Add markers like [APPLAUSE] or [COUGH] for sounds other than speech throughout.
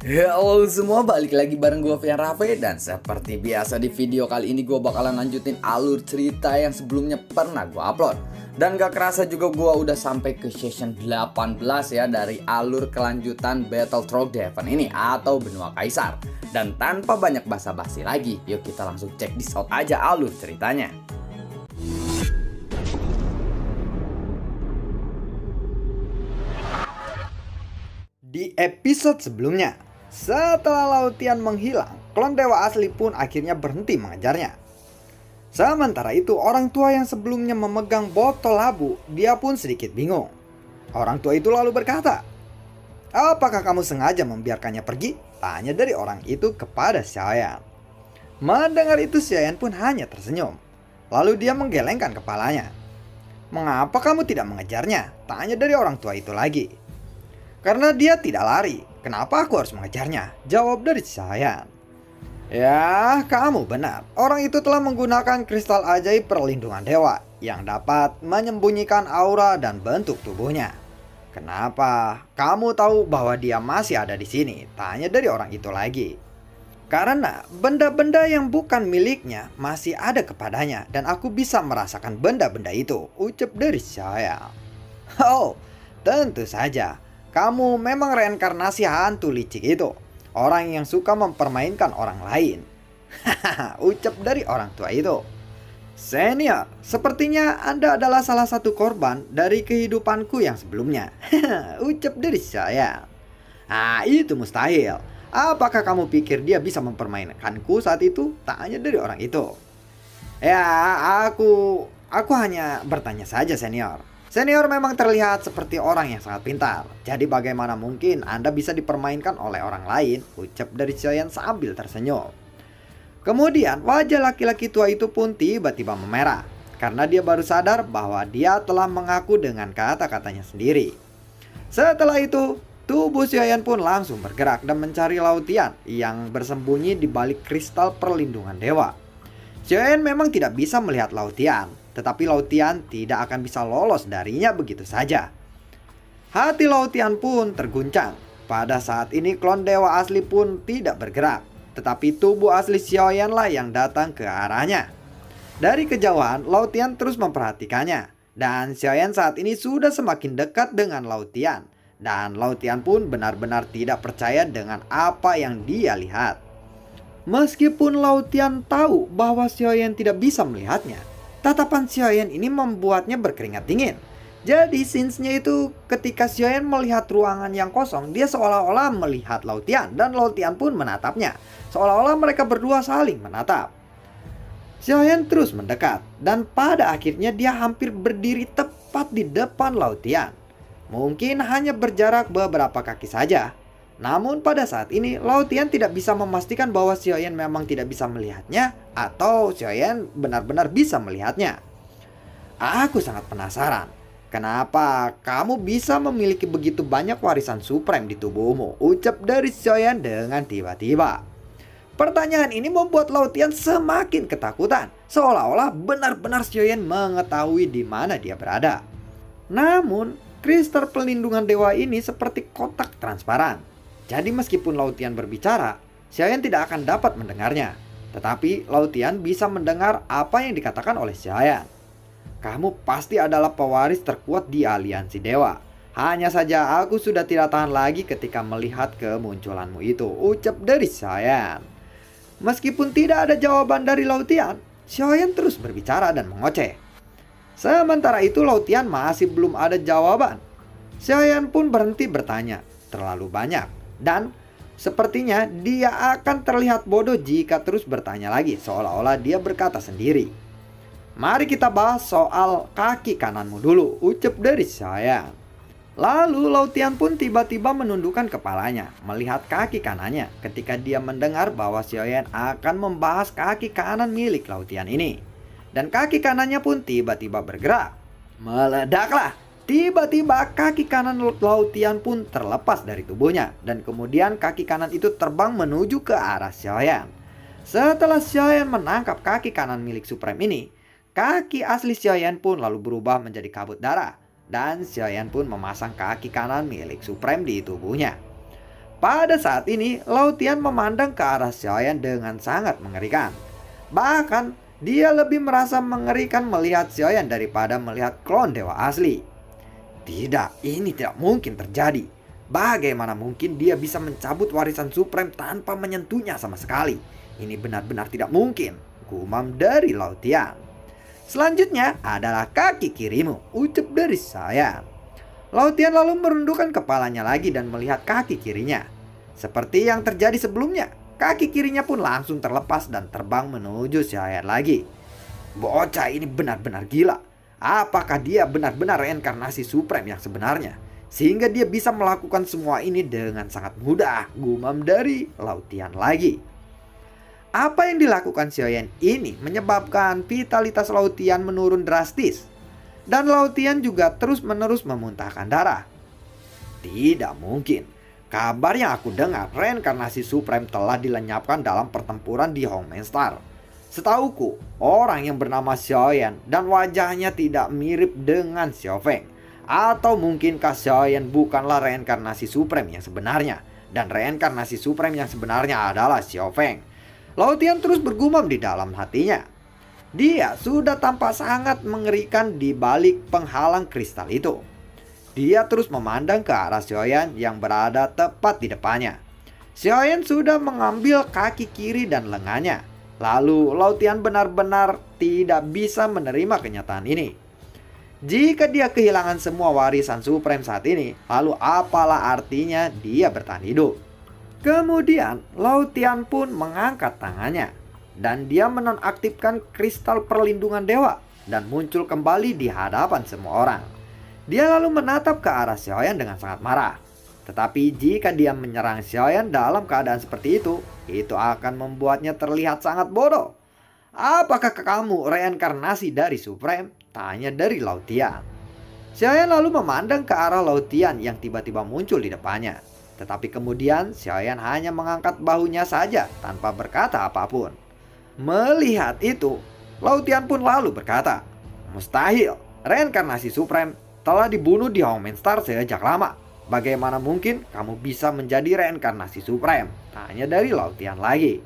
Ya halo semua, balik lagi bareng gue Fian Rafe Dan seperti biasa di video kali ini gue bakalan lanjutin alur cerita yang sebelumnya pernah gue upload Dan gak kerasa juga gue udah sampai ke season 18 ya Dari alur kelanjutan Battle Throne Devon ini atau Benua Kaisar Dan tanpa banyak basa-basi lagi, yuk kita langsung cek di shot aja alur ceritanya Di episode sebelumnya, setelah Lautian menghilang, klon dewa asli pun akhirnya berhenti mengejarnya. Sementara itu, orang tua yang sebelumnya memegang botol labu, dia pun sedikit bingung. Orang tua itu lalu berkata, Apakah kamu sengaja membiarkannya pergi? Tanya dari orang itu kepada Xiaoyan. Mendengar itu Xiaoyan pun hanya tersenyum. Lalu dia menggelengkan kepalanya. Mengapa kamu tidak mengejarnya? Tanya dari orang tua itu lagi. Karena dia tidak lari, Kenapa aku harus mengejarnya? Jawab dari saya. Ya, kamu benar. Orang itu telah menggunakan kristal ajaib perlindungan dewa yang dapat menyembunyikan aura dan bentuk tubuhnya. Kenapa? Kamu tahu bahwa dia masih ada di sini? Tanya dari orang itu lagi. Karena benda-benda yang bukan miliknya masih ada kepadanya dan aku bisa merasakan benda-benda itu, ucap dari saya. Oh, tentu saja. Kamu memang reinkarnasi hantu licik itu. Orang yang suka mempermainkan orang lain. Hahaha, [LAUGHS] ucap dari orang tua itu. Senior, sepertinya Anda adalah salah satu korban dari kehidupanku yang sebelumnya. [LAUGHS] ucap dari saya. Ah, itu mustahil. Apakah kamu pikir dia bisa mempermainkanku saat itu? Tanya dari orang itu. Ya, aku aku hanya bertanya saja, senior. Senior memang terlihat seperti orang yang sangat pintar. Jadi bagaimana mungkin Anda bisa dipermainkan oleh orang lain? Ucap dari Xiaoyan sambil tersenyum. Kemudian wajah laki-laki tua itu pun tiba-tiba memerah. Karena dia baru sadar bahwa dia telah mengaku dengan kata-katanya sendiri. Setelah itu, tubuh Xiaoyan pun langsung bergerak dan mencari Lautian yang bersembunyi di balik kristal perlindungan dewa. Xiaoyan memang tidak bisa melihat Lautian, tetapi Lautian tidak akan bisa lolos darinya begitu saja. Hati Lautian pun terguncang. Pada saat ini klon dewa asli pun tidak bergerak. Tetapi tubuh asli Xiaoyanlah yang datang ke arahnya. Dari kejauhan, Lautian terus memperhatikannya. Dan Xiaoyan saat ini sudah semakin dekat dengan Lautian. Dan Lautian pun benar-benar tidak percaya dengan apa yang dia lihat. Meskipun Lautian tahu bahwa Xiaoyan tidak bisa melihatnya, Tatapan Xiaoyan ini membuatnya berkeringat dingin. Jadi sinsnya itu ketika Xiaoyan melihat ruangan yang kosong, dia seolah-olah melihat Lautian dan Lautian pun menatapnya. Seolah-olah mereka berdua saling menatap. Xiaoyan terus mendekat dan pada akhirnya dia hampir berdiri tepat di depan Lautian. Mungkin hanya berjarak beberapa kaki saja, namun pada saat ini, Lao Tian tidak bisa memastikan bahwa Yan memang tidak bisa melihatnya atau Yan benar-benar bisa melihatnya. Aku sangat penasaran. Kenapa kamu bisa memiliki begitu banyak warisan Supreme di tubuhmu? Ucap dari Yan dengan tiba-tiba. Pertanyaan ini membuat Lautian semakin ketakutan. Seolah-olah benar-benar Yan mengetahui di mana dia berada. Namun, kristal pelindungan dewa ini seperti kotak transparan. Jadi meskipun Lautian berbicara, Xiaoyan tidak akan dapat mendengarnya. Tetapi Lautian bisa mendengar apa yang dikatakan oleh Xiaoyan. Kamu pasti adalah pewaris terkuat di aliansi dewa. Hanya saja aku sudah tidak tahan lagi ketika melihat kemunculanmu itu, ucap dari Xiaoyan. Meskipun tidak ada jawaban dari Lautian, Xiaoyan terus berbicara dan mengoceh. Sementara itu Lautian masih belum ada jawaban. Xiaoyan pun berhenti bertanya, terlalu banyak. Dan sepertinya dia akan terlihat bodoh jika terus bertanya lagi seolah-olah dia berkata sendiri. Mari kita bahas soal kaki kananmu dulu, ucap dari saya. Lalu Lautian pun tiba-tiba menundukkan kepalanya melihat kaki kanannya ketika dia mendengar bahwa Xiaoyan akan membahas kaki kanan milik Lautian ini. Dan kaki kanannya pun tiba-tiba bergerak. Meledaklah Tiba-tiba kaki kanan Lautian pun terlepas dari tubuhnya dan kemudian kaki kanan itu terbang menuju ke arah Xiaoyan. Setelah Xiaoyan menangkap kaki kanan milik Supreme ini, kaki asli Xiaoyan pun lalu berubah menjadi kabut darah dan Xiaoyan pun memasang kaki kanan milik Supreme di tubuhnya. Pada saat ini, Lautian memandang ke arah Xiaoyan dengan sangat mengerikan. Bahkan, dia lebih merasa mengerikan melihat Xiaoyan daripada melihat klon dewa asli. Tidak, ini tidak mungkin terjadi. Bagaimana mungkin dia bisa mencabut warisan Supreme tanpa menyentuhnya sama sekali? Ini benar-benar tidak mungkin, gumam dari Lautian. Selanjutnya adalah kaki kirimu, ucap dari saya. Lautian lalu merundukkan kepalanya lagi dan melihat kaki kirinya. Seperti yang terjadi sebelumnya, kaki kirinya pun langsung terlepas dan terbang menuju Syahayat lagi. Bocah ini benar-benar gila apakah dia benar-benar reinkarnasi Supreme yang sebenarnya. Sehingga dia bisa melakukan semua ini dengan sangat mudah, gumam dari Lautian lagi. Apa yang dilakukan Xiaoyan ini menyebabkan vitalitas Lautian menurun drastis. Dan Lautian juga terus-menerus memuntahkan darah. Tidak mungkin. Kabar yang aku dengar, reinkarnasi Supreme telah dilenyapkan dalam pertempuran di Hongmen Star. Setauku, orang yang bernama Xiao Yan dan wajahnya tidak mirip dengan Xiao Feng. Atau mungkinkah Yan bukanlah reinkarnasi Supreme yang sebenarnya dan reinkarnasi Supreme yang sebenarnya adalah Xiao Feng? Lautian terus bergumam di dalam hatinya. Dia sudah tampak sangat mengerikan di balik penghalang kristal itu. Dia terus memandang ke arah Xiao Yan yang berada tepat di depannya. Xiao Yan sudah mengambil kaki kiri dan lengannya Lalu Lautian benar-benar tidak bisa menerima kenyataan ini. Jika dia kehilangan semua warisan Supreme saat ini, lalu apalah artinya dia bertahan hidup? Kemudian Lautian pun mengangkat tangannya dan dia menonaktifkan kristal perlindungan dewa dan muncul kembali di hadapan semua orang. Dia lalu menatap ke arah Xiaoyan dengan sangat marah. Tetapi jika dia menyerang Xiaoyan dalam keadaan seperti itu, itu akan membuatnya terlihat sangat bodoh. Apakah kamu reinkarnasi dari Supreme? Tanya dari Lautian. Xiaoyan lalu memandang ke arah Lautian yang tiba-tiba muncul di depannya. Tetapi kemudian Xiaoyan hanya mengangkat bahunya saja tanpa berkata apapun. Melihat itu, Lautian pun lalu berkata, Mustahil, reinkarnasi Supreme telah dibunuh di Homestar Star sejak lama Bagaimana mungkin kamu bisa menjadi reinkarnasi Supreme? Tanya dari Lautian lagi.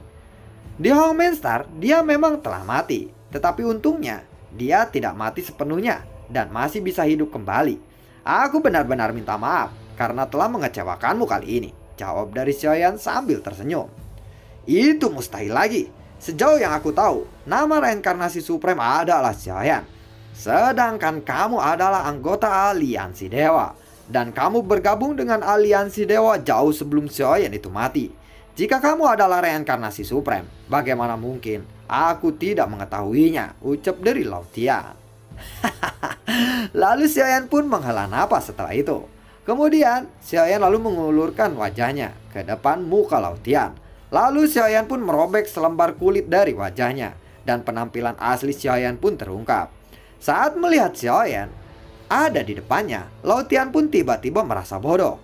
Di Hongmen Star, dia memang telah mati. Tetapi untungnya, dia tidak mati sepenuhnya dan masih bisa hidup kembali. Aku benar-benar minta maaf karena telah mengecewakanmu kali ini. Jawab dari Xiaoyan sambil tersenyum. Itu mustahil lagi. Sejauh yang aku tahu, nama reinkarnasi Supreme adalah Xiaoyan. Sedangkan kamu adalah anggota aliansi dewa. Dan kamu bergabung dengan aliansi dewa jauh sebelum Xiaoyan itu mati. Jika kamu adalah reinkarnasi Supreme, bagaimana mungkin? Aku tidak mengetahuinya, ucap dari Lautia. [LAUGHS] lalu Xiaoyan pun menghela nafas setelah itu. Kemudian Xiaoyan lalu mengulurkan wajahnya ke depan muka Lautian. Lalu Xiaoyan pun merobek selembar kulit dari wajahnya dan penampilan asli Xiaoyan pun terungkap. Saat melihat Xiaoyan, ada di depannya, Lautian pun tiba-tiba merasa bodoh.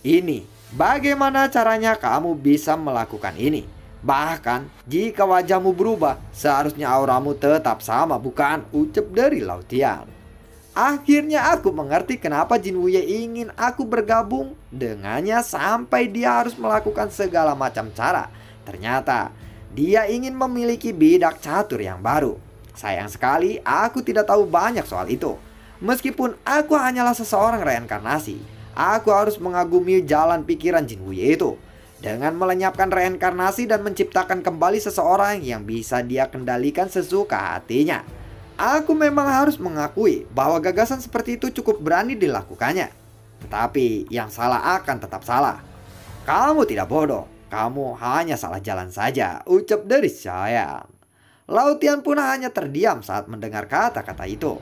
Ini, bagaimana caranya kamu bisa melakukan ini? Bahkan, jika wajahmu berubah, seharusnya auramu tetap sama bukan? Ucap dari Lautian. Akhirnya aku mengerti kenapa Jin Wuye ingin aku bergabung dengannya sampai dia harus melakukan segala macam cara. Ternyata dia ingin memiliki bidak catur yang baru. Sayang sekali aku tidak tahu banyak soal itu. Meskipun aku hanyalah seseorang reinkarnasi, aku harus mengagumi jalan pikiran Jin Wuyi itu. Dengan melenyapkan reinkarnasi dan menciptakan kembali seseorang yang bisa dia kendalikan sesuka hatinya. Aku memang harus mengakui bahwa gagasan seperti itu cukup berani dilakukannya. Tetapi yang salah akan tetap salah. Kamu tidak bodoh, kamu hanya salah jalan saja, ucap dari saya. Lautian pun hanya terdiam saat mendengar kata-kata itu.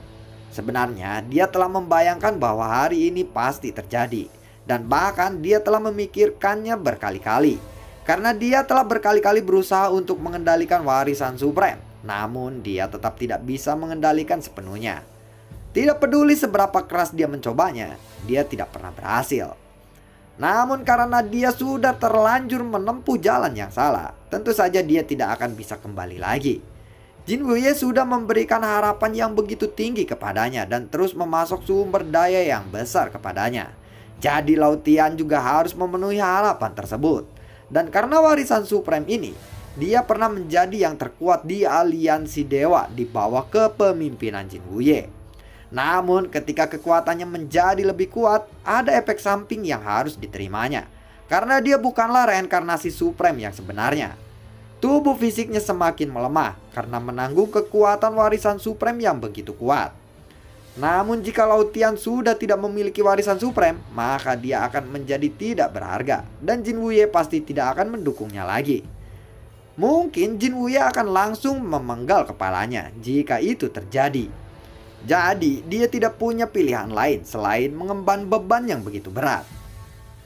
Sebenarnya dia telah membayangkan bahwa hari ini pasti terjadi dan bahkan dia telah memikirkannya berkali-kali karena dia telah berkali-kali berusaha untuk mengendalikan warisan Supreme. Namun dia tetap tidak bisa mengendalikan sepenuhnya. Tidak peduli seberapa keras dia mencobanya, dia tidak pernah berhasil. Namun karena dia sudah terlanjur menempuh jalan yang salah, tentu saja dia tidak akan bisa kembali lagi. Jin Huye sudah memberikan harapan yang begitu tinggi kepadanya dan terus memasok sumber daya yang besar kepadanya. Jadi Lautian juga harus memenuhi harapan tersebut. Dan karena warisan Supreme ini, dia pernah menjadi yang terkuat di aliansi dewa di bawah kepemimpinan Jin Huye. Namun ketika kekuatannya menjadi lebih kuat, ada efek samping yang harus diterimanya. Karena dia bukanlah reinkarnasi Supreme yang sebenarnya Tubuh fisiknya semakin melemah karena menanggung kekuatan warisan Supreme yang begitu kuat. Namun jika Lautian sudah tidak memiliki warisan Supreme, maka dia akan menjadi tidak berharga dan Jin Wuye pasti tidak akan mendukungnya lagi. Mungkin Jin Wuye akan langsung memenggal kepalanya jika itu terjadi. Jadi dia tidak punya pilihan lain selain mengemban beban yang begitu berat.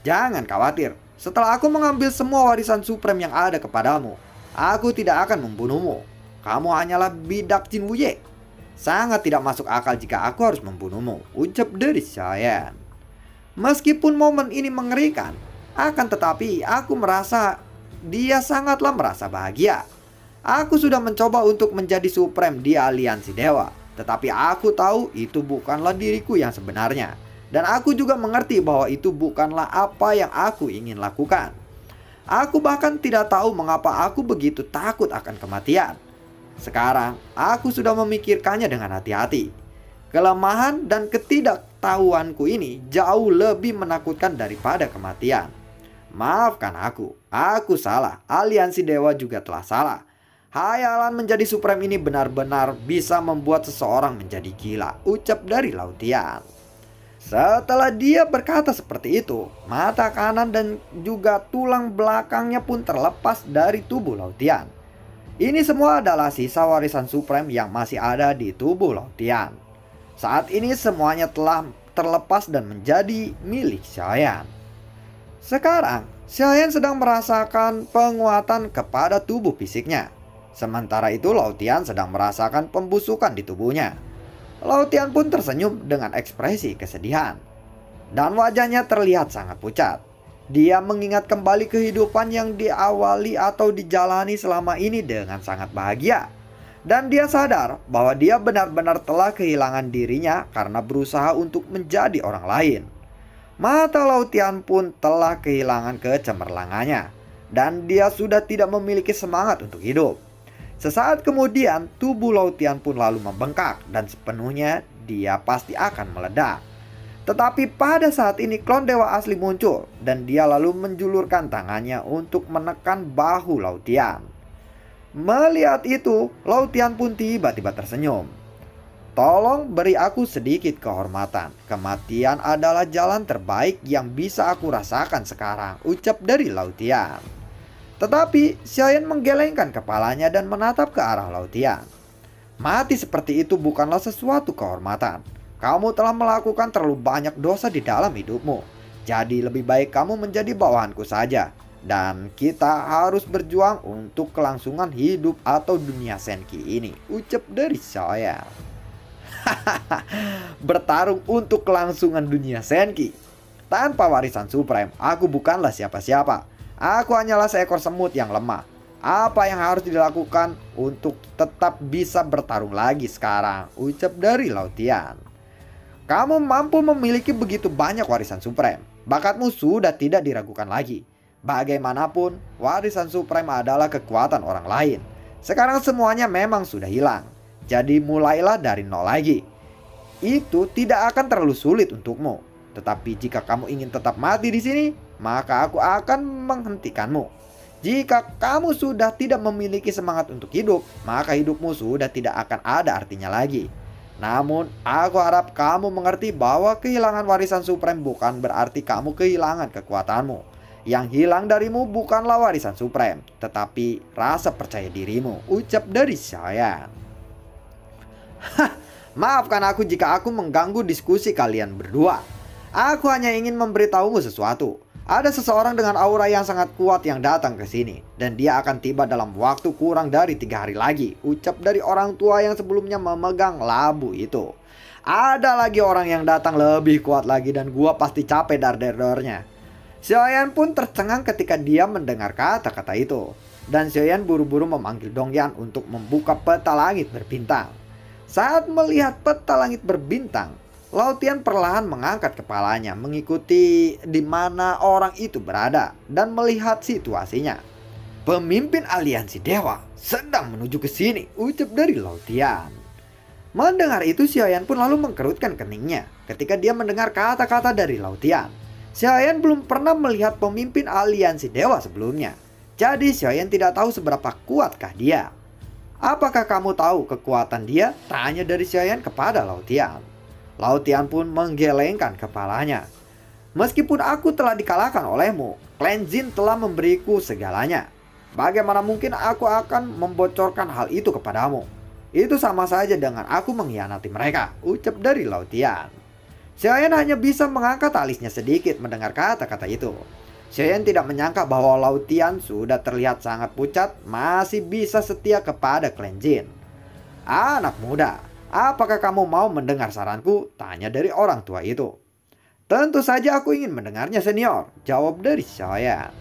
Jangan khawatir, setelah aku mengambil semua warisan Supreme yang ada kepadamu, Aku tidak akan membunuhmu. Kamu hanyalah bidak Jin Wuye. Sangat tidak masuk akal jika aku harus membunuhmu, ucap dari Shayan. Meskipun momen ini mengerikan, akan tetapi aku merasa dia sangatlah merasa bahagia. Aku sudah mencoba untuk menjadi suprem di aliansi dewa, tetapi aku tahu itu bukanlah diriku yang sebenarnya. Dan aku juga mengerti bahwa itu bukanlah apa yang aku ingin lakukan. Aku bahkan tidak tahu mengapa aku begitu takut akan kematian. Sekarang, aku sudah memikirkannya dengan hati-hati. Kelemahan dan ketidaktahuanku ini jauh lebih menakutkan daripada kematian. Maafkan aku, aku salah. Aliansi Dewa juga telah salah. Hayalan menjadi Supreme ini benar-benar bisa membuat seseorang menjadi gila, ucap dari Lautian. Setelah dia berkata seperti itu, mata kanan dan juga tulang belakangnya pun terlepas dari tubuh Lautian. Ini semua adalah sisa warisan Supreme yang masih ada di tubuh Lautian. Saat ini semuanya telah terlepas dan menjadi milik Xiaoyan. Sekarang, Xiaoyan sedang merasakan penguatan kepada tubuh fisiknya. Sementara itu Lautian sedang merasakan pembusukan di tubuhnya. Lautian pun tersenyum dengan ekspresi kesedihan. Dan wajahnya terlihat sangat pucat. Dia mengingat kembali kehidupan yang diawali atau dijalani selama ini dengan sangat bahagia. Dan dia sadar bahwa dia benar-benar telah kehilangan dirinya karena berusaha untuk menjadi orang lain. Mata Lautian pun telah kehilangan kecemerlangannya. Dan dia sudah tidak memiliki semangat untuk hidup. Sesaat kemudian, tubuh Lautian pun lalu membengkak dan sepenuhnya dia pasti akan meledak. Tetapi pada saat ini klon dewa asli muncul dan dia lalu menjulurkan tangannya untuk menekan bahu Lautian. Melihat itu, Lautian pun tiba-tiba tersenyum. Tolong beri aku sedikit kehormatan. Kematian adalah jalan terbaik yang bisa aku rasakan sekarang, ucap dari Lautian. Tetapi Xiaoyan menggelengkan kepalanya dan menatap ke arah Lautian. Mati seperti itu bukanlah sesuatu kehormatan. Kamu telah melakukan terlalu banyak dosa di dalam hidupmu. Jadi lebih baik kamu menjadi bawahanku saja. Dan kita harus berjuang untuk kelangsungan hidup atau dunia Senki ini. Ucap dari Xiaoyan. [LAUGHS] Bertarung untuk kelangsungan dunia Senki. Tanpa warisan Supreme, aku bukanlah siapa-siapa Aku hanyalah seekor semut yang lemah. Apa yang harus dilakukan untuk tetap bisa bertarung lagi sekarang? Ucap dari Lautian. Kamu mampu memiliki begitu banyak warisan Supreme. Bakatmu sudah tidak diragukan lagi. Bagaimanapun, warisan Supreme adalah kekuatan orang lain. Sekarang semuanya memang sudah hilang. Jadi mulailah dari nol lagi. Itu tidak akan terlalu sulit untukmu. Tetapi jika kamu ingin tetap mati di sini, maka aku akan menghentikanmu. Jika kamu sudah tidak memiliki semangat untuk hidup, maka hidupmu sudah tidak akan ada artinya lagi. Namun, aku harap kamu mengerti bahwa kehilangan warisan Supreme bukan berarti kamu kehilangan kekuatanmu. Yang hilang darimu bukanlah warisan Supreme, tetapi rasa percaya dirimu, ucap dari saya. Hah, maafkan aku jika aku mengganggu diskusi kalian berdua. Aku hanya ingin memberitahumu sesuatu. Ada seseorang dengan aura yang sangat kuat yang datang ke sini dan dia akan tiba dalam waktu kurang dari tiga hari lagi. Ucap dari orang tua yang sebelumnya memegang labu itu. Ada lagi orang yang datang lebih kuat lagi dan gua pasti capek dar derdernya. Xiaoyan pun tercengang ketika dia mendengar kata-kata itu. Dan Xiaoyan buru-buru memanggil Dongyan untuk membuka peta langit berbintang. Saat melihat peta langit berbintang, Lautian perlahan mengangkat kepalanya mengikuti di mana orang itu berada dan melihat situasinya. Pemimpin aliansi dewa sedang menuju ke sini, ucap dari Lautian. Mendengar itu Xiaoyan pun lalu mengkerutkan keningnya ketika dia mendengar kata-kata dari Lautian. Xiaoyan belum pernah melihat pemimpin aliansi dewa sebelumnya. Jadi Xiaoyan tidak tahu seberapa kuatkah dia. Apakah kamu tahu kekuatan dia? Tanya dari Xiaoyan kepada Lautian. Lautian pun menggelengkan kepalanya. Meskipun aku telah dikalahkan olehmu, Jin telah memberiku segalanya. Bagaimana mungkin aku akan membocorkan hal itu kepadamu? Itu sama saja dengan aku mengkhianati mereka, ucap dari Lautian. Xiaoyan hanya bisa mengangkat alisnya sedikit mendengar kata-kata itu. Xiaoyan tidak menyangka bahwa Lautian sudah terlihat sangat pucat, masih bisa setia kepada Klenjin. Anak muda, Apakah kamu mau mendengar saranku? Tanya dari orang tua itu. Tentu saja aku ingin mendengarnya senior, jawab dari saya.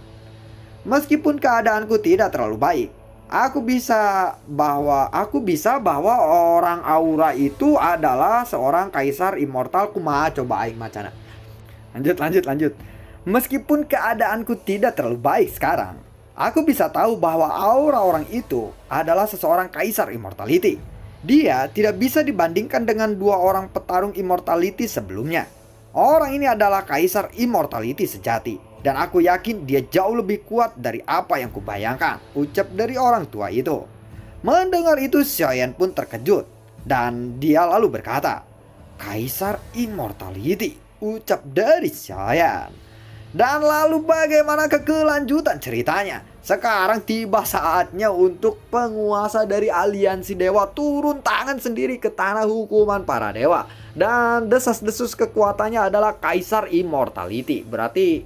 Meskipun keadaanku tidak terlalu baik, aku bisa bahwa aku bisa bahwa orang aura itu adalah seorang kaisar immortal kumaha coba aing macana. Lanjut lanjut lanjut. Meskipun keadaanku tidak terlalu baik sekarang, aku bisa tahu bahwa aura orang itu adalah seseorang kaisar immortality dia tidak bisa dibandingkan dengan dua orang petarung immortality sebelumnya. Orang ini adalah kaisar immortality sejati. Dan aku yakin dia jauh lebih kuat dari apa yang kubayangkan, ucap dari orang tua itu. Mendengar itu Xiaoyan pun terkejut. Dan dia lalu berkata, Kaisar Immortality, ucap dari Xiaoyan. Dan lalu bagaimana kekelanjutan ceritanya? Sekarang tiba saatnya untuk penguasa dari aliansi dewa turun tangan sendiri ke tanah hukuman para dewa. Dan desas-desus kekuatannya adalah Kaisar Immortality. Berarti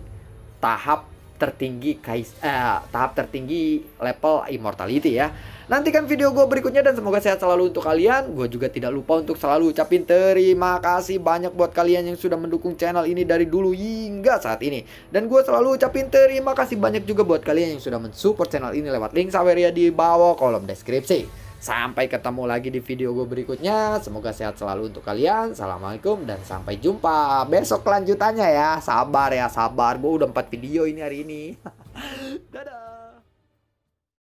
tahap tertinggi kais eh, tahap tertinggi level immortality ya. Nantikan video gue berikutnya dan semoga sehat selalu untuk kalian. Gue juga tidak lupa untuk selalu ucapin terima kasih banyak buat kalian yang sudah mendukung channel ini dari dulu hingga saat ini. Dan gue selalu ucapin terima kasih banyak juga buat kalian yang sudah mensupport channel ini lewat link Saweria di bawah kolom deskripsi. Sampai ketemu lagi di video gue berikutnya. Semoga sehat selalu untuk kalian. Assalamualaikum dan sampai jumpa. Besok kelanjutannya ya. Sabar ya, sabar. Gue udah 4 video ini hari ini. [LAUGHS] Dadah.